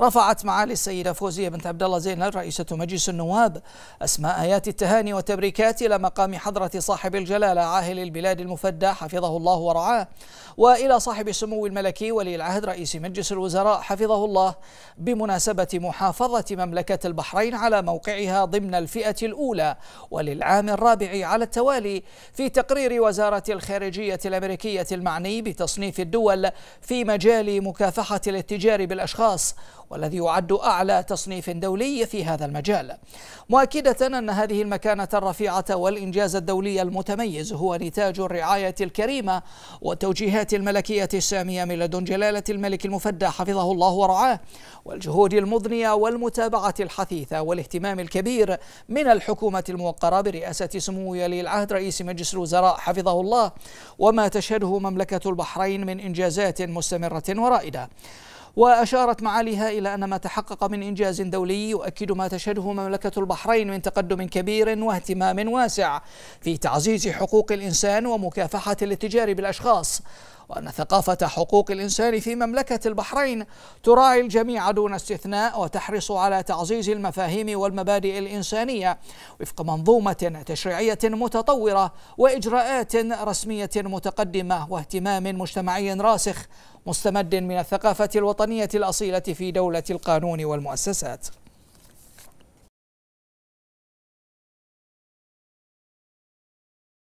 رفعت معالي السيدة فوزية بنت عبد الله زينب رئيسة مجلس النواب أسماء آيات التهاني والتبريكات إلى مقام حضرة صاحب الجلالة عاهل البلاد المفدى حفظه الله ورعاه وإلى صاحب السمو الملكي ولي العهد رئيس مجلس الوزراء حفظه الله بمناسبة محافظة مملكة البحرين على موقعها ضمن الفئة الأولى وللعام الرابع على التوالي في تقرير وزارة الخارجية الأمريكية المعني بتصنيف الدول في مجال مكافحة الاتجار بالأشخاص والذي يعد أعلى تصنيف دولي في هذا المجال مؤكدة أن هذه المكانة الرفيعة والإنجاز الدولي المتميز هو نتاج الرعاية الكريمة والتوجيهات الملكية السامية من لدن جلالة الملك المفدى حفظه الله ورعاه والجهود المضنية والمتابعة الحثيثة والاهتمام الكبير من الحكومة الموقرة برئاسة سمو ولي العهد رئيس مجلس الوزراء حفظه الله وما تشهده مملكة البحرين من إنجازات مستمرة ورائدة وأشارت معاليها إلى أن ما تحقق من إنجاز دولي يؤكد ما تشهده مملكة البحرين من تقدم كبير واهتمام واسع في تعزيز حقوق الإنسان ومكافحة الاتجار بالأشخاص وأن ثقافة حقوق الإنسان في مملكة البحرين تراعي الجميع دون استثناء وتحرص على تعزيز المفاهيم والمبادئ الإنسانية وفق منظومة تشريعية متطورة وإجراءات رسمية متقدمة واهتمام مجتمعي راسخ مستمد من الثقافة الوطنية الأصيلة في دولة القانون والمؤسسات